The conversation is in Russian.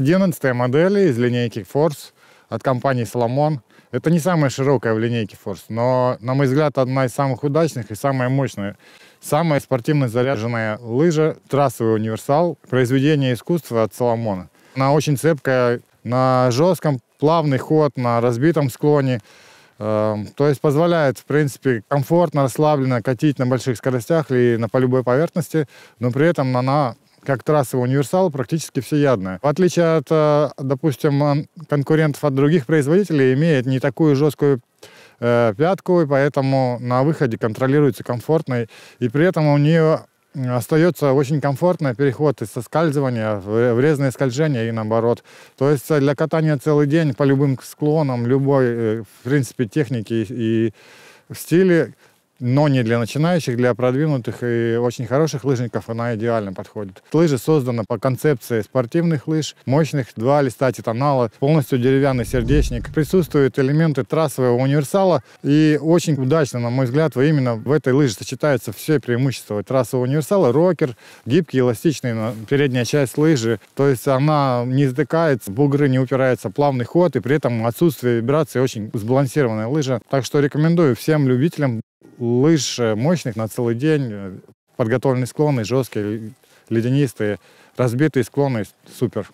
11 модель из линейки Force от компании Salomon. Это не самая широкая в линейке Force, но, на мой взгляд, одна из самых удачных и самая мощная. Самая спортивно заряженная лыжа, трассовый универсал, произведение искусства от Соломона. Она очень цепкая, на жестком, плавный ход, на разбитом склоне. Эм, то есть позволяет, в принципе, комфортно, расслабленно катить на больших скоростях или на по любой поверхности, но при этом она как трассовый универсал, практически всеядная. В отличие от, э, допустим, конкурентов от других производителей, имеет не такую жесткую э, пятку, и поэтому на выходе контролируется комфортной, и при этом у нее остается очень комфортный переход из соскальзывания в резное скольжение и наоборот. То есть э, для катания целый день по любым склонам, любой, э, в принципе, технике и в стиле но не для начинающих, для продвинутых и очень хороших лыжников она идеально подходит. Лыжи созданы по концепции спортивных лыж, мощных, два листа титанала, полностью деревянный сердечник. Присутствуют элементы трассового универсала, и очень удачно, на мой взгляд, именно в этой лыже сочетаются все преимущества трассового универсала, рокер, гибкий, эластичный, передняя часть лыжи, то есть она не затыкается, бугры не упирается, плавный ход, и при этом отсутствие вибрации очень сбалансированная лыжа. Так что рекомендую всем любителям лыж мощных на целый день, э, подготовленные склоны, жесткие, ледянистые, разбитые склоны, супер.